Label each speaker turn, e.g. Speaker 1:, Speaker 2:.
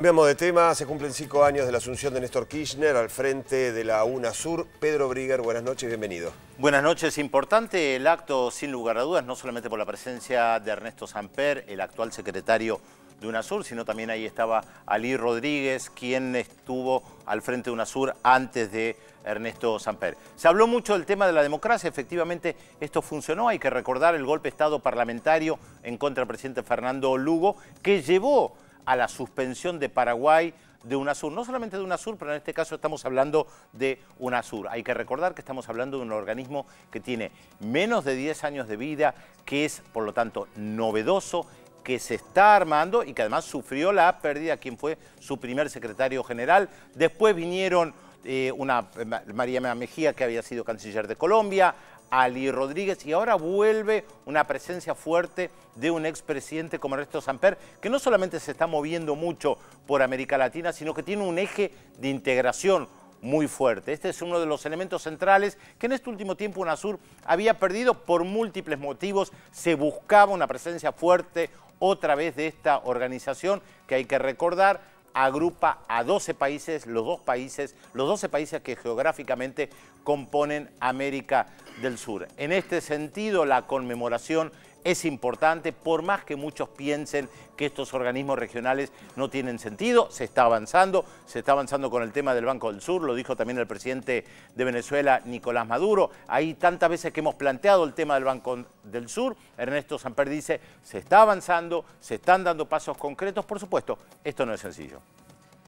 Speaker 1: Cambiamos de tema, se cumplen cinco años de la asunción de Néstor Kirchner al frente de la UNASUR. Pedro Brigger, buenas noches, bienvenido. Buenas noches, importante el acto sin lugar a dudas, no solamente por la presencia de Ernesto Samper, el actual secretario de UNASUR, sino también ahí estaba Ali Rodríguez, quien estuvo al frente de UNASUR antes de Ernesto Samper. Se habló mucho del tema de la democracia, efectivamente esto funcionó, hay que recordar el golpe de Estado parlamentario en contra del presidente Fernando Lugo, que llevó a la suspensión de Paraguay de UNASUR, no solamente de UNASUR, pero en este caso estamos hablando de UNASUR. Hay que recordar que estamos hablando de un organismo que tiene menos de 10 años de vida, que es, por lo tanto, novedoso, que se está armando y que además sufrió la pérdida quien fue su primer secretario general. Después vinieron eh, una, eh, María Mejía, que había sido canciller de Colombia, Ali Rodríguez y ahora vuelve una presencia fuerte de un expresidente como Ernesto Samper, que no solamente se está moviendo mucho por América Latina, sino que tiene un eje de integración muy fuerte. Este es uno de los elementos centrales que en este último tiempo UNASUR había perdido por múltiples motivos. Se buscaba una presencia fuerte otra vez de esta organización que hay que recordar agrupa a 12 países, los dos países, los 12 países que geográficamente componen América del Sur. En este sentido, la conmemoración es importante, por más que muchos piensen que estos organismos regionales no tienen sentido, se está avanzando, se está avanzando con el tema del Banco del Sur, lo dijo también el presidente de Venezuela, Nicolás Maduro, hay tantas veces que hemos planteado el tema del Banco del Sur, Ernesto Samper dice, se está avanzando, se están dando pasos concretos, por supuesto, esto no es sencillo.